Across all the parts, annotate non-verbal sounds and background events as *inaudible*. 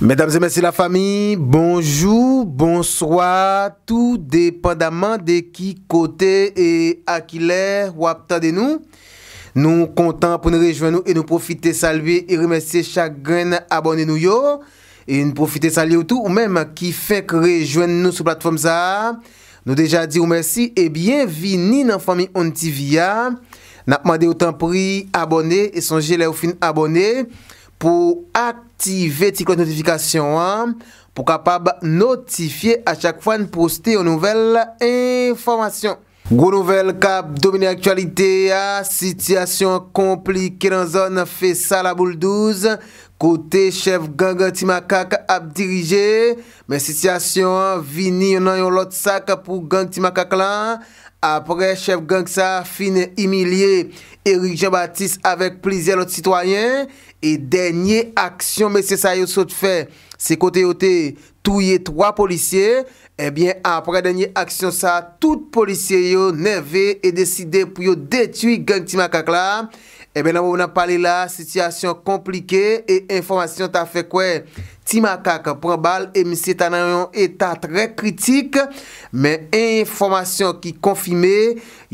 Medamze, mese la fami, bonjou, bonsoi, tout depandaman de ki kote e akile wapta de nou. Nou kontan pou nou rejwen nou e nou profite salve e remese chak gren abone nou yo. E nou profite salve ou tou ou menm ki fek rejwen nou sou platform za. Nou deja di ou mersi e bienvini nan fami On TV ya. Napman de ou tan pri abone e sonje le ou fin abone pou akile. Pou kapab notifiye a chak fwane poste yon nouvel informasyon. Gou nouvel kap domine aktualite ya, sityasyon komplike lan zon fe sa la bouldouz, kote chef gang ti makak ap dirije, men sityasyon vini yon nan yon lot sak pou gang ti makak lan, apre chef gang sa fin emilye, erik jan batis avek plizye lot sitwayen, E denye aksyon mese sa yo sot fe, se kote eh yo te touye 3 polisye, ebyen apre denye aksyon sa, tout polisye yo neve e deside pou yo detui genk ti makak la. Ebe eh nan wou nan pali la, sityasyon komplike, e informasyon ta fe kwen. Ti makak pran bal, e msye ta nan yon eta tre kritik, men informasyon ki konfime,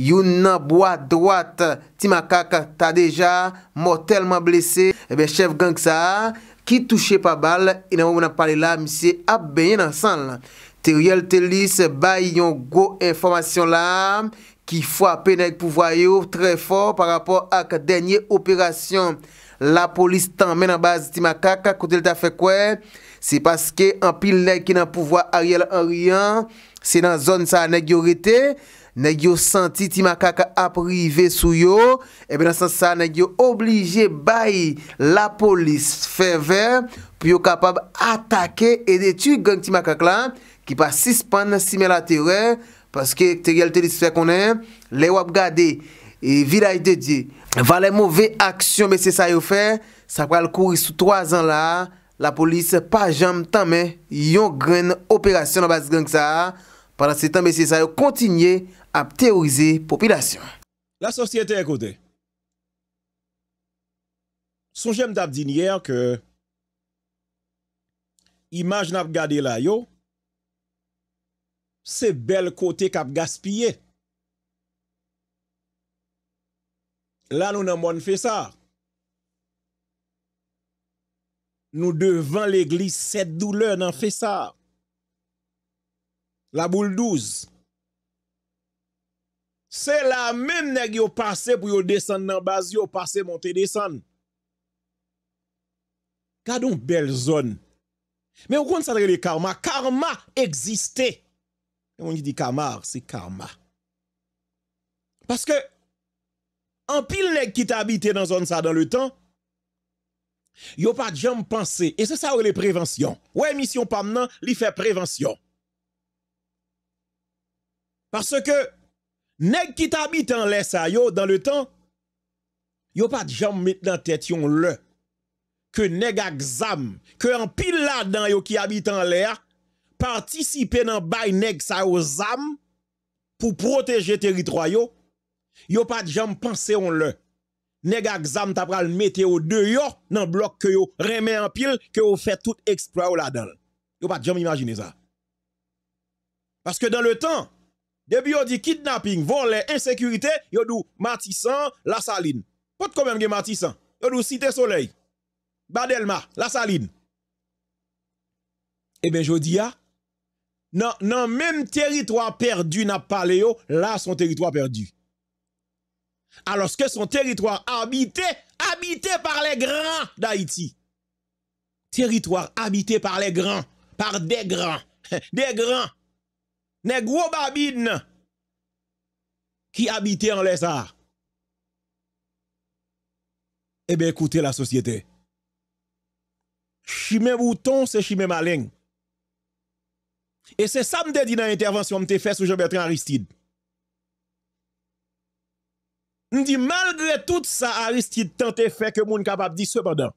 yon nan boa dwat, ti makak ta deja, motelman blese, ebe eh chef gang sa, ki touche pa bal, e nan wou nan pali la, msye ap ben yon ansan la. Te riyel te lis, bay yon go informasyon la, am, Ki fwape nèk pou vwa yo tre fwa par rapport ak denye operasyon. La polis tanmen an baz ti makaka kote lta fe kwe. Se paske an pil nèk ki nan pou vwa ariel an riyan. Se nan zon sa nèk yo rete. Nèk yo senti ti makaka aprive sou yo. Ebe nan san sa nèk yo oblije bayi la polis fe vwe. Pyo kapab atake edetu gen ti makaka la. Ki pa sispande sime la terey. Paske te gelte li se fè konen, le wap gade, e vila y te di, va le mouve aksyon me se sa yo fè, sa pral kouri sou 3 an la, la polis pa jam tanme yon gren operasyon an bas genk sa, para se tanme se sa yo kontinye ap teorize popilasyon. La sosyete ekote, son jem dap din yer ke imaj nap gade la yo, Se bel kote kap gaspye. La nou nan moun fè sa. Nou devan l'eglis, set doule nan fè sa. La boule douz. Se la mèm neg yo pasè pou yo desen nan baz yo pasè, monte desen. Gade un bel zon. Men w kon san re le karma. Karma eksistè. Yon moun yi di kamar, se kama. Paske, an pil neg ki ta habite nan zon sa dan le tan, yo pa djam panse, e se sa ou e prevensyon. Ou emisyon panmenan, li fe prevensyon. Paske, neg ki ta habite an lesa yo dan le tan, yo pa djam met nan tet yon le, ke neg aksam, ke an pil la dan yo ki habite an lesa, partisipe nan bay neg sa yo zam pou proteje teritroyo, yo pat jom panse yon le. Neg ak zam tapral meteo deyo nan blok ke yo reme an pil ke yo fe tout eksplo yo la dal. Yo pat jom imajine za. Paske dan le tan, debi yo di kidnapping, vor le, insekurite, yo dou Matisan, La Saline. Pot komem ge Matisan? Yo dou Site Soleil, Badelma, La Saline. E ben jodi ya, Non, le même territoire perdu n'a là son territoire perdu alors que son territoire habité habité par les grands d'Haïti territoire habité par les grands par des grands *laughs* des grands des gros babines qui habitaient en lesa. Eh bien, écoutez la société. Chimé bouton, c'est chimé maling. E se sa m de di nan intervansyon m te fè soujou betre Aristide. M di malde tout sa Aristide tan te fè ke moun kapap di sepadan.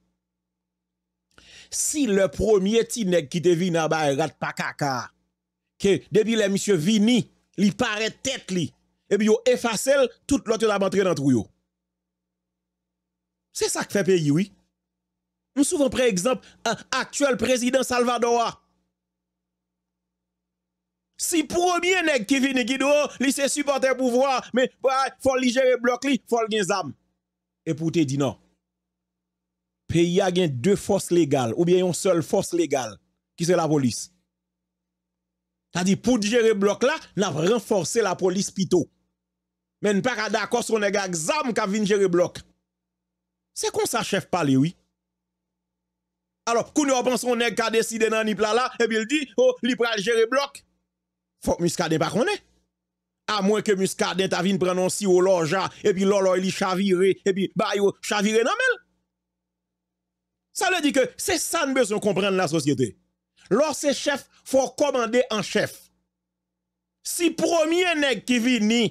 Si le premier ti neg ki te vi nan bayrat pakaka, ke debi le misye vini, li pare tet li, e bi yo efasel, tout lot yo dame antre nan truyo. Se sa k fe peyi wii? M souvan pre ekzamp, an aktuel prezident Salvador wa, Si promye neg ki vi negi do, li se supporte pou vwa, men pou a, fol li jere blok li, fol gen zam. E pou te di nan, pe y a gen dwe fos legal, ou bien yon sol fos legal, ki se la polis. Ta di pou di jere blok la, la renforse la polis pito. Men pa ka da koson neg a gzam ka vin jere blok. Se kon sa chef pale, oui. Alo, koun yo pan son neg ka deside nan nipla la, e bil di, o, oh, li pral jere blok. Fok muskade pa konè. A mwen ke muskade ta vin prenonsi o loja epi lolo li chavire epi bayo chavire nanmel. Sa le di ke se san beson komprenne la sosyete. Lors se chef fok komande an chef. Si promyen neg ki vin ni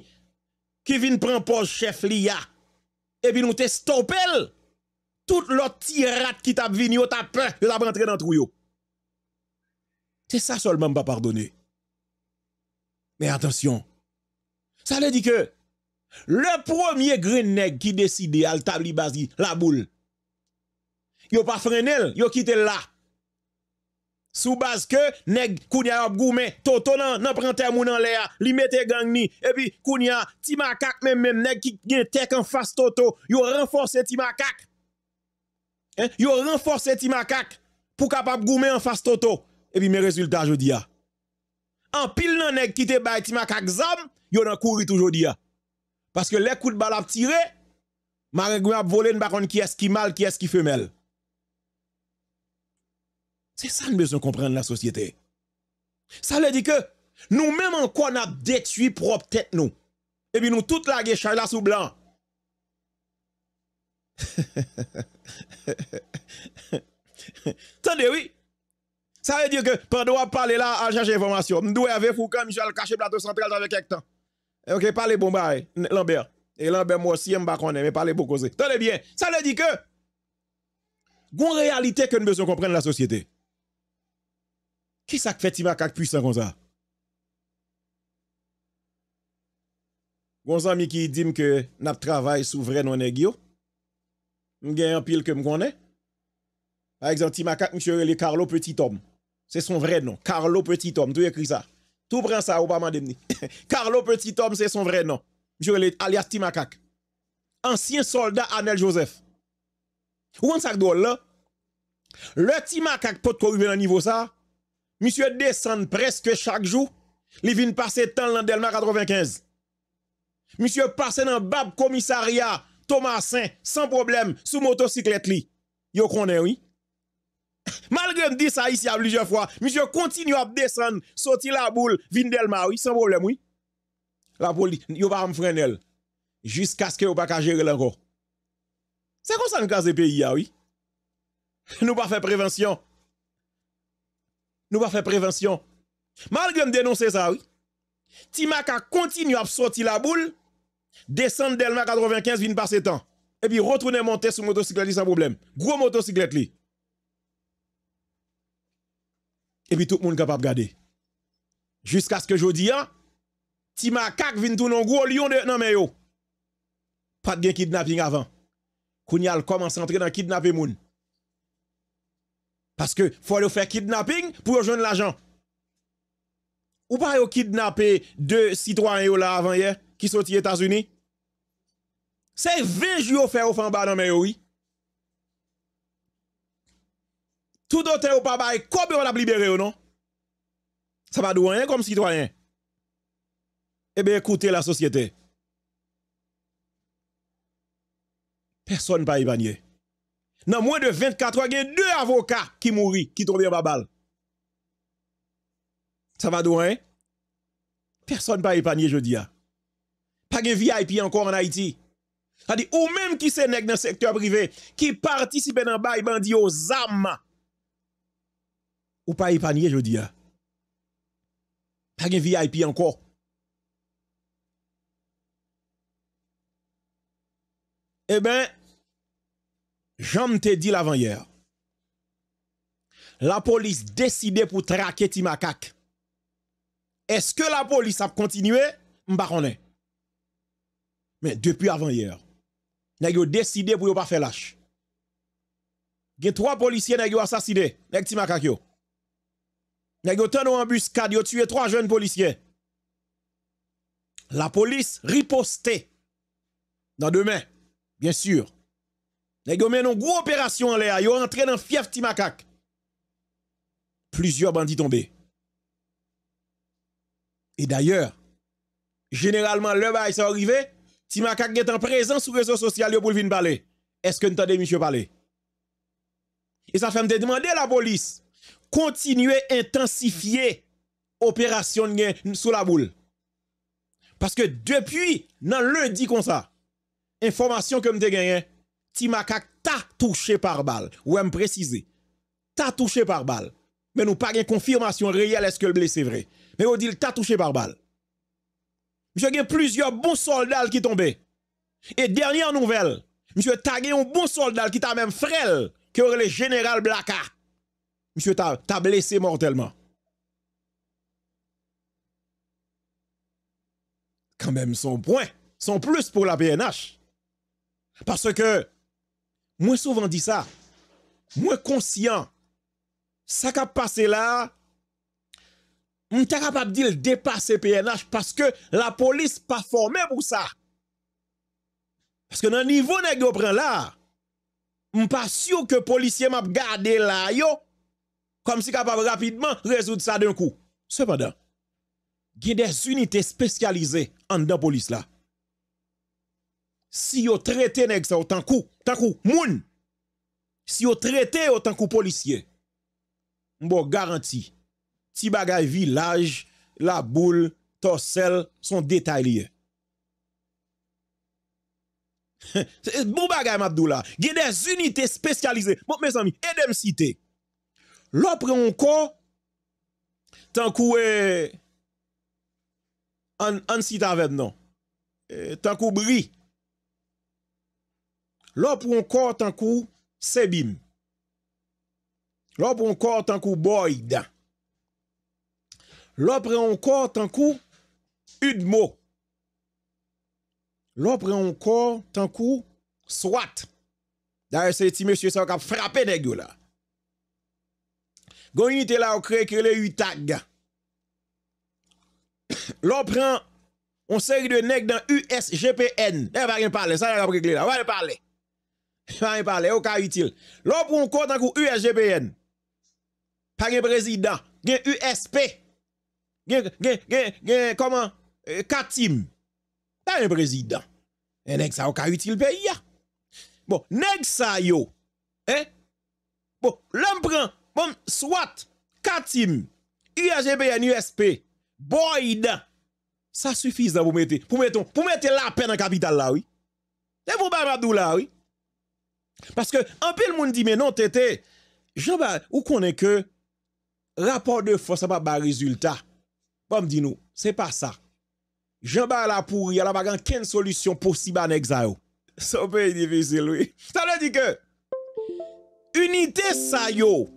ki vin pren pos chef li ya epi nou te stopel tout lo tirat ki tap vin yo tap pen yo tap rentre nan truyo. Te sa solman pa pardonne. Mais attention, ça veut dire que le premier green qui décide à l'établir basi, la boule, yo pas frenel, yo quitté là. Sous base que nèg Kounia yop goumé, toto nan nan terre moun en l'air, li mette gang ni et puis Kounia, ti même même nèg qui gen tek en face toto, yo renforce ti makak. Hein, yo ti pour capable goumer en face toto. Et puis mes résultats je dis an pil nan ek kite ba etima kak zam, yon an kouri toujou diya. Paske lekout bal ap tire, ma regwen ap vole n bakon ki eski mal, ki eski femel. Se san bezon komprende la sosyete. Sa le di ke, nou menman kon ap detui prop tet nou, ebi nou tout la ge chanj la sou blan. San *laughs* dewi, Ça veut dire que pendant qu'on parler là, à chercher information. M'doué avec Foucault, Michel caché plateau central avec temps. Eh, ok, parlez bon de Lambert. Et Lambert, moi aussi, ne connais, mais parler pour causer. Tenez bien. Ça veut dire que, gon réalité que nous besoin comprendre la société. Qui ça fait Timakak puissant comme ça? Gon ami qui dit que n'a travail souverain non négio. M'gagne un pile que m'connais. Par exemple, Timakak, monsieur, Carlo, petit homme. C'est son vrai nom. Carlo Petit Homme. Tout écrit ça. Tout prend ça ou pas mandemni. *laughs* Carlo Petit Homme, c'est son vrai nom. Je alias Timakak. Ancien soldat Anel Joseph. que ça s'ak là? Le Timakak pot veut à niveau ça. Monsieur descend presque chaque jour. Il vient passer temps dans Delma 95. Monsieur passe dans Bab commissariat Saint, sans problème sous motocyclette li. Yo connaît oui. *coughs* Malgré me dit ça ici à plusieurs fois, monsieur continue à descendre, sortir la boule, Vindelma, oui, sans problème, oui. La police, yo pas me freiner. Jusqu'à ce que yo pas gérer encore. C'est comme ça nous le pays, ah, oui. *coughs* Nous pas faire prévention. Nous pas faire prévention. Malgré me dénoncer ça, oui. Timaka continue à sortir la boule, descendre Delma 95, vient passer temps. Et puis retourner monter sur motocyclette sans problème. Gros motocyclette lui. et puis tout le monde capable de garder. Jusqu'à ce que je dis, hein, ma kak vient tout un gros lion de non Pas de kidnapping avant. Kounyal commence à entrer dans kidnapper moun. Parce que faut le faire kidnapping pour rejoindre l'argent. Ou pas yo kidnapper deux citoyens avant hier qui sont aux États-Unis. C'est 20 jours faire au en bas non mais oui. Tout d'autre ou pas bail, comme on l'a libéré ou non? Ça va rien hein, comme citoyen. Eh bien, écoutez la société. Personne pas épargné. Dans moins de 24 ans, il y a deux avocats qui mourent, qui tombent en balle. Ça va rien? Hein? Personne pas épargné, je dis. Hein. Pas de VIP encore en Haïti. ou même qui se dans le secteur privé, qui participe dans le bail bandit aux âmes ou pas épanier je dis. Pas de VIP encore. Eh bien, j'en te dit l'avant-hier. La police décide pour traquer Timakak. Est-ce que la police a continué? M'baronne. Mais depuis avant-hier, ils ont décidé pour ne pas faire lâche. Il y a trois policiers qui ont assassiné. Timakak Nèg yo en embuscade, ont tué trois jeunes policiers. La police riposte dans deux mains, bien sûr. Nèg ont une grosse opération en l'air, yo entré dans fief Timacac. Plusieurs bandits tombés. Et d'ailleurs, généralement le bail ça arrivé, Timakak est en présence sur les réseaux sociaux pour venir parler. Est-ce que nous entendez monsieur parler Et ça fait me demander à la police continuer intensifier opération sous la boule. Parce que depuis, dans lundi comme ça, information que me gagné, Timakak t'a touché par balle. Ou me préciser, t'a touché par balle. Mais nous pas de confirmation réelle est-ce que le blessé vrai. Mais on dit t'a touché par balle. J'ai plusieurs bons soldats qui tombaient. Et dernière nouvelle, monsieur t'a un bon soldat qui t'a même frêle, qui aurait le général Blackheart monsieur t'as blessé mortellement. Quand même son point, son plus pour la PNH. Parce que, moi souvent dit ça, moi conscient, ça qui a passé là, on capable de dépasser PNH parce que la police pas formée pour ça. Parce que dans le niveau de prend là, je pas sûr que policier m'a gardé là, yo, kom si kapap rapidman rezout sa den kou. Se padan, gen des unité spesyalize an den polis la. Si yo trete neg sa ou tan kou, tan kou moun, si yo trete ou tan kou polisye, mbo garanti, ti bagay vilaj, la boule, tosel, son detay liye. *laughs* Bou bagay mat dou la, gen des unité spesyalize, mbo mes an mi, edem site, Lop re on ko tankou an sit avèd nan. E, tankou bri. Lop re on ko tankou sebim. Lop re on ko tankou boy dan. Lop re on ko tankou udmo. Lop re on ko tankou swat. Daè se ti mèsyè sa wak ap frapè de gyo la. Gon yon te la ou kre kre le utak gen. Lò pren, on seri de neg dan USGPN. Ne va gen pale, sa yon apre kre la. Va gen pale. Va gen pale, ou ka yotil. Lò pren, on kontan kou USGPN. Pag gen prezident. Gen USP. Gen, gen, gen, gen, gen, koman, katim. Pag gen prezident. E neg sa ou ka yotil peyi ya. Bon, neg sa yo. Eh? Bon, lò pren, Bom, swat, katim, IAGBN, USP, boy dan, sa sufis nan pou mette. Pou mette la pen an kapital la, oui. Ne pou ba madou la, oui. Paske, anpe l moun di, men non tete, jen ba, ou konen ke, rapor de fosan pa ba rezultat. Bom, di nou, se pa sa. Jen ba la pouri, ala bagan ken solusyon posi ba an egza yo. So pe yon difisil, oui. Sa le di ke, unité sa yo,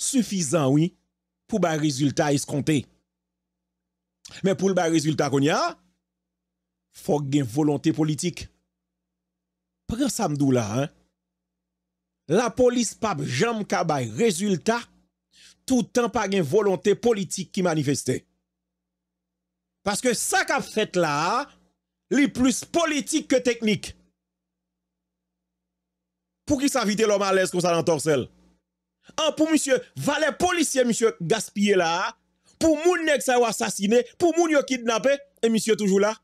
suffisant, oui, pour un résultat escompté. Mais pour le résultat qu'on y a, faut une volonté politique. Prends ça là, hein. La police pas jamais kabay résultat tout temps pas une volonté politique qui manifestait. Parce que ça qu'a fait là, les plus politique que technique. Pour qui ça vite l'homme à l'aise comme ça dans Hein, pour pour Valet, policier, policier monsieur, là. Pour pour moun nek sa yo pour pour moun yo kidnappé, et Et toujours toujours là.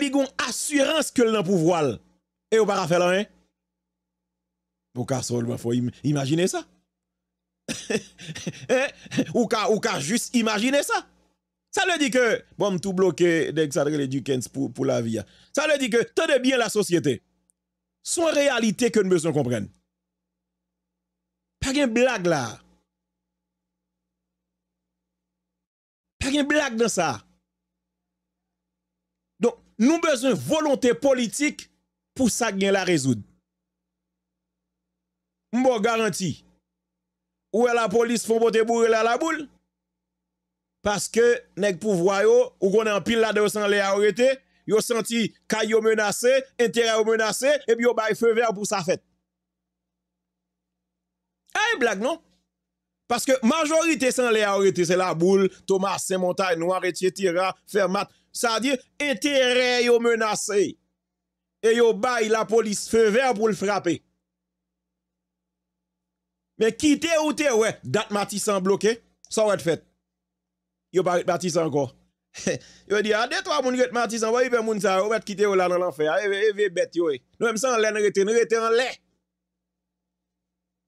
li gon assurance ke l nan Et ou *laughs* Et hein? Ou ka sol, mwen faut imaginer ça. ou, ka, ou ka juste imagine Ça Ça le dit que, bon, tout bloqué dès que ça pour, pour la vie. Hein. Ça le dit que, tenez bien la société. Son réalité que nous besoin comprendre. Pas de blague là. Pas de blague dans ça. Donc, nous avons besoin de volonté politique pour ça résolu. la résoudre. M'bo garanti. est la police font bote bourrer la la boule? Parce que, nèg pouvoir yo, ou qu'on en pile là de sans les arrêter, yo senti kayo menacé, intérêt menacé, et puis yo bay feu vert pour sa fête une blague, non? Parce que majorité sans les arrêter, c'est la boule, Thomas Saint-Montagne, Noir, etc., Fermat. Ça veut dire, intérêt yo menacé. Et yo bail la police feu vert pour le frapper. Mais quitter ou te, ouais, date Matissan bloqué, ça va être fait. Yo pas Matissan encore. *laughs* yo dit, ah, deux, trois moun ret Matissan, ouais, yon moun sa, ou quitter ou oh là dans l'enfer. Et, et, et, bête yo, eh. Nous, même sans en l'air, nous rete en l'air.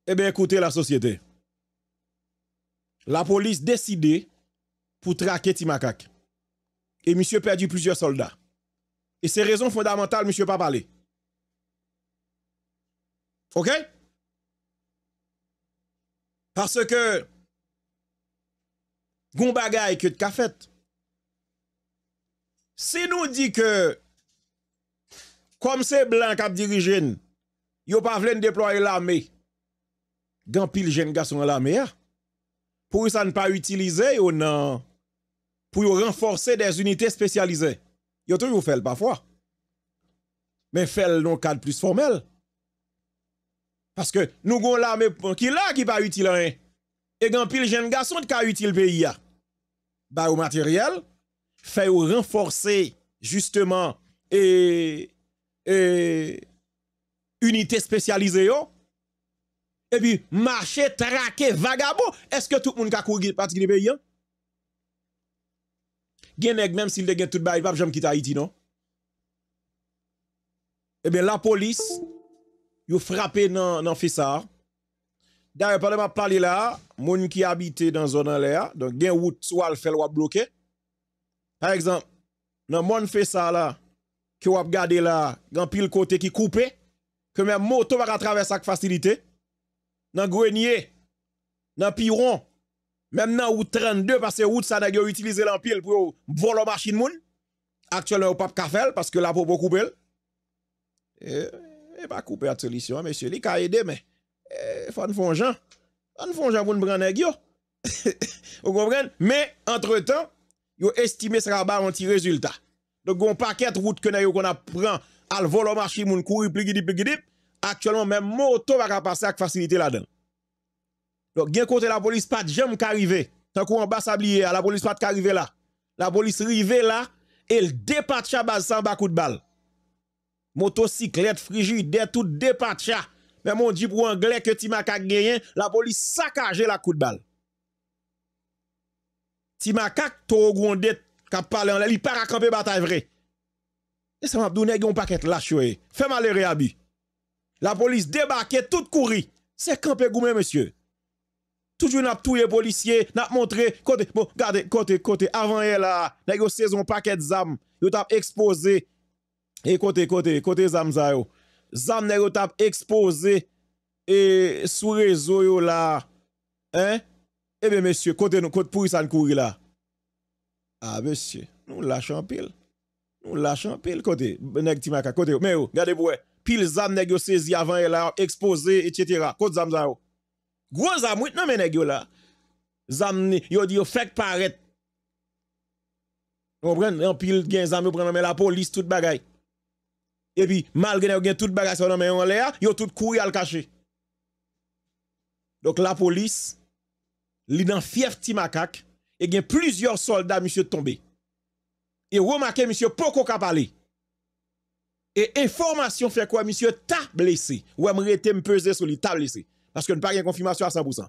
Eh bien, écoutez la société. La police décidait pour traquer Timakak. Et monsieur perdu plusieurs soldats. Et c'est raison fondamentale, monsieur pas parler. OK Parce que gon bagay que fait. Si nous dit que comme c'est blanc qui dirige, yo pas voulu déployer l'armée grand pile jeune garçon dans la pour ça ne pas utiliser ou non pour renforcer des unités spécialisées. Yo toujours fait parfois. Mais fait non cadre plus formel. Parce que nous avons l'armée qui là qui pas utile rien. Et grand pile jeune garçon qui pas utile pays Bah au matériel, fait renforcer justement et, et unité spécialisée yo et puis marcher, traquer, vagabond, est-ce que tout le monde a couru parti du pays? gens, même s'il a tout le bail, pas jamais quitter Haïti, non? Eh bien, la police, ils frappé dans le Fessard. D'ailleurs, pendant que parler là, gens qui habite dans la zone là, donc gen route soit le fait ou bloqué. Par exemple, dans le Fessard là, qui été gardé là, un pile côté qui coupé, que même moto va traverser avec facilité dans grenier, dans piron, même dans route 32, parce que route ça n'a utilisé l'empile pour voler la machine moun. Actuellement, pas cafel parce que la pour eh, eh, couper. Et, a pas coupé la solution, monsieur. Il a aidé, mais il eh, faut nous faire un faut nous pour nous prendre *laughs* Vous comprenez? Mais entre-temps, il a estimé ce rabat un petit résultat. Donc, on paquet route que nous qu'on a à voler la marché moun courir plus vite. Aktwèlman mèm mòto wak a pase ak fasilite la den. Lò gen kote la polis pat jèm kari ve. Sankou an bas sa bliye a, la polis pat kari ve la. La polis rive la, el depat cha baz san ba kout bal. Motosiklet, frigide, tout depat cha. Mèm mòn di pou an gle kè ti makak genyen, la polis sakaje la kout bal. Ti makak tou goun det kap pale an lè, li para kampè batay vre. E se mèm apdounè gen yon paket la chwe, fèman lè reabi. La polis debake, tout kouri. Se kampe goume, monsye. Toujou nap touye polisye, nap montre. Kote, bo, gade, kote, kote. Avan ye la, negyo sezon paket zam. Yo tap expose. E kote, kote, kote zam zayo. Zam negyo tap expose. E sou rezo yo la. Hein? Ebe monsye, kote nou, kote pou yi san kouri la. A, ah, monsye. Nou la chanpil. Nou la chanpil. Kote, nek ti maka. Kote yo, mè yo, gade pou e. pile zam nèg saisi avant elle a exposé etc. Côte zam ça. Gros zam oui non mais nèg yo là. Zam yo dit yo fait paraître. On prend en pile gen zam yo prend mais la police tout bagaille. Et puis malgré gen bagage bagaille sur mis en l'air, yo tout courir le cacher. Donc la police li dans fief ti macaque et gen plusieurs soldats monsieur tombé. Et remarquez monsieur Poko ka parler. Et information fait quoi, monsieur? T'a blessé. Ou aimerait me peser sur lui, T'as blessé. Parce que ne pas de confirmation à 100%.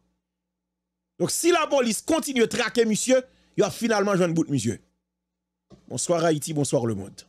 Donc si la police continue de traquer monsieur, il va finalement joué un bout de monsieur. Bonsoir Haïti, bonsoir le monde.